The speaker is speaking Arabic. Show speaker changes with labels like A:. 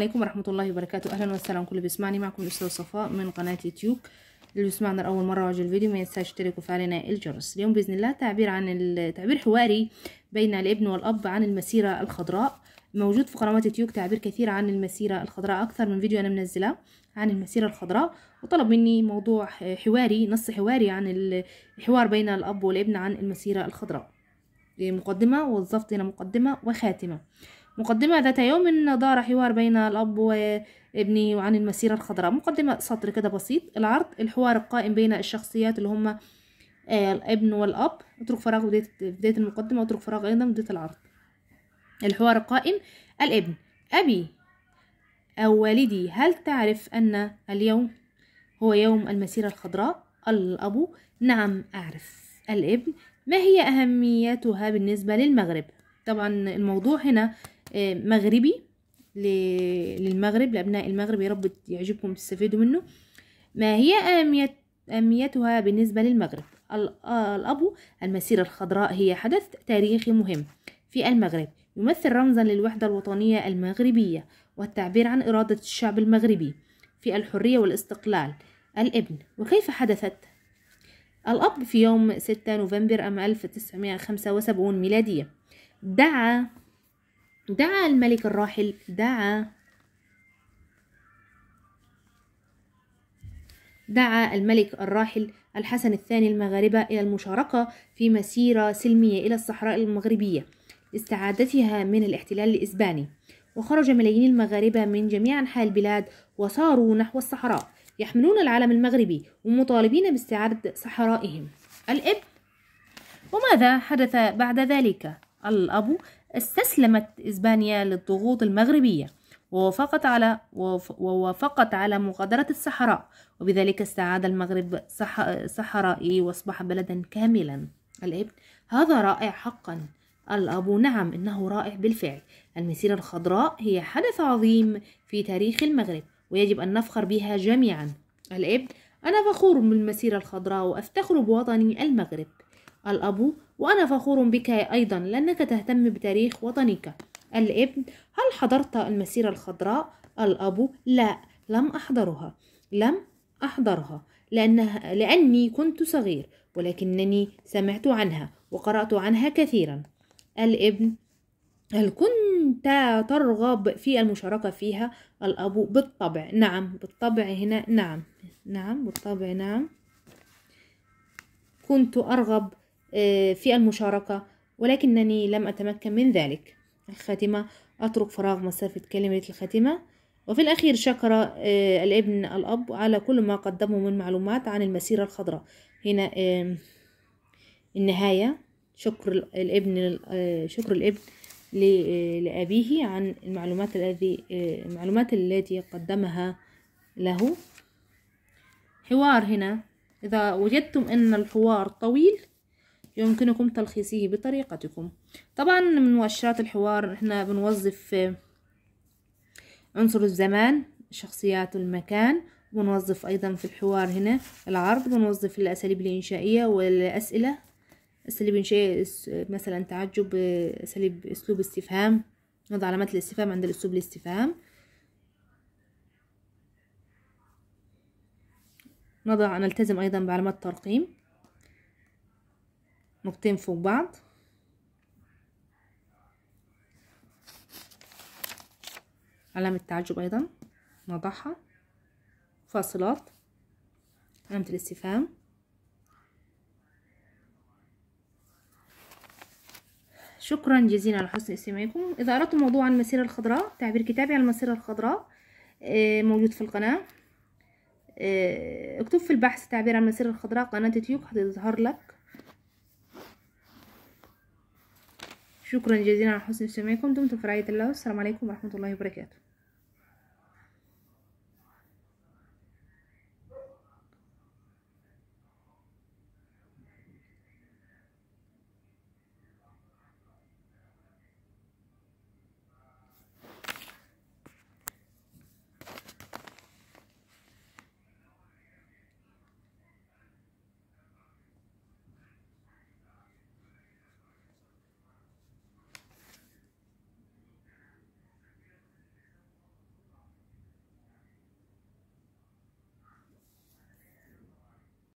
A: السلام عليكم ورحمة الله وبركاته أهلا وسهلا كل بيسمعني معكم الأستاذ صفاء من قناة يوتيوب اللي بيسمعنا لأول مرة وجه الفيديو ما ينساش يشترك وفعلنا الجرس اليوم بإذن الله تعبير عن تعبير حواري بين الابن والأب عن المسيرة الخضراء موجود في قنوات يوتيوب تعبير كثير عن المسيرة الخضراء أكثر من فيديو أنا منزله عن المسيرة الخضراء وطلب مني موضوع حواري نص حواري عن الحوار بين الأب والابن عن المسيرة الخضراء مقدمة وظفت هنا مقدمة وخاتمة مقدمة ذات يوم دار حوار بين الأب وابنه عن المسيرة الخضراء مقدمة سطر كده بسيط العرض الحوار القائم بين الشخصيات اللي هما آه، الابن والأب اترك فراغ بداية, المقدمة واترك فراغ أيضا بداية العرض الحوار القائم الابن أبي أو والدي هل تعرف أن اليوم هو يوم المسيرة الخضراء الأب نعم أعرف الابن ما هي أهميتها بالنسبة للمغرب طبعا الموضوع هنا مغربي للمغرب لأبناء المغرب يا رب يعجبكم تستفيدوا منه ما هي أهمية أهميتها بالنسبة للمغرب الأبو المسيرة الخضراء هي حدث تاريخي مهم في المغرب يمثل رمزا للوحدة الوطنية المغربية والتعبير عن إرادة الشعب المغربي في الحرية والاستقلال الابن وكيف حدثت الأب في يوم 6 نوفمبر عام 1975 ميلادية دعا دعا الملك الراحل دعا دعا الملك الراحل الحسن الثاني المغاربة إلى المشاركة في مسيرة سلمية إلى الصحراء المغربية لاستعادتها من الاحتلال الإسباني وخرج ملايين المغاربة من جميع أنحاء البلاد وساروا نحو الصحراء يحملون العلم المغربي ومطالبين باستعادة صحرائهم الإب وماذا حدث بعد ذلك؟ الأب استسلمت إسبانيا للضغوط المغربية ووافقت على ووافقت على مغادرة الصحراء وبذلك استعاد المغرب صح صحرائي وأصبح بلدا كاملا الابن هذا رائع حقا الأب نعم إنه رائع بالفعل المسيرة الخضراء هي حدث عظيم في تاريخ المغرب ويجب أن نفخر بها جميعا الابن أنا فخور بالمسيرة الخضراء وأفتخر بوطني المغرب الأب وأنا فخور بك أيضا لأنك تهتم بتاريخ وطنك الابن هل حضرت المسيرة الخضراء؟ الأب لا لم أحضرها لم أحضرها لأنها لأني كنت صغير ولكنني سمعت عنها وقرأت عنها كثيرا الابن هل كنت ترغب في المشاركة فيها الأب بالطبع نعم بالطبع هنا نعم نعم بالطبع نعم كنت أرغب آه، في المشاركة ولكنني لم أتمكن من ذلك الخاتمة أترك فراغ مسافة كلمة الخاتمة وفي الأخير شكر آه، الابن الأب على كل ما قدمه من معلومات عن المسيرة الخضراء هنا النهاية شكر الابن آه، شكر الابن لأبيه عن المعلومات الذي المعلومات التي قدمها له حوار هنا إذا وجدتم أن الحوار طويل يمكنكم تلخيصه بطريقتكم طبعا من مؤشرات الحوار احنا بنوظف آه، عنصر الزمان شخصيات المكان بنوظف أيضا في الحوار هنا العرض بنوظف الأساليب الإنشائية والأسئلة أساليب إنشائية مثلا تعجب آه، أساليب أسلوب استفهام نضع علامات الاستفهام عند الأسلوب الاستفهام نضع نلتزم أيضا بعلامات ترقيم نقطتين فوق بعض علامة تعجب أيضا نضعها فاصلات علامة الاستفهام شكرا جزيلا على حسن استماعكم إذا أردتم موضوع عن المسيرة الخضراء تعبير كتابي عن المسيرة الخضراء آه، موجود في القناة آه، اكتب في البحث تعبير عن المسيرة الخضراء قناة يوتيوب حتظهر لك شكرا جزيلا على حسن استماعكم دمتم في رعاية الله والسلام عليكم ورحمة الله وبركاته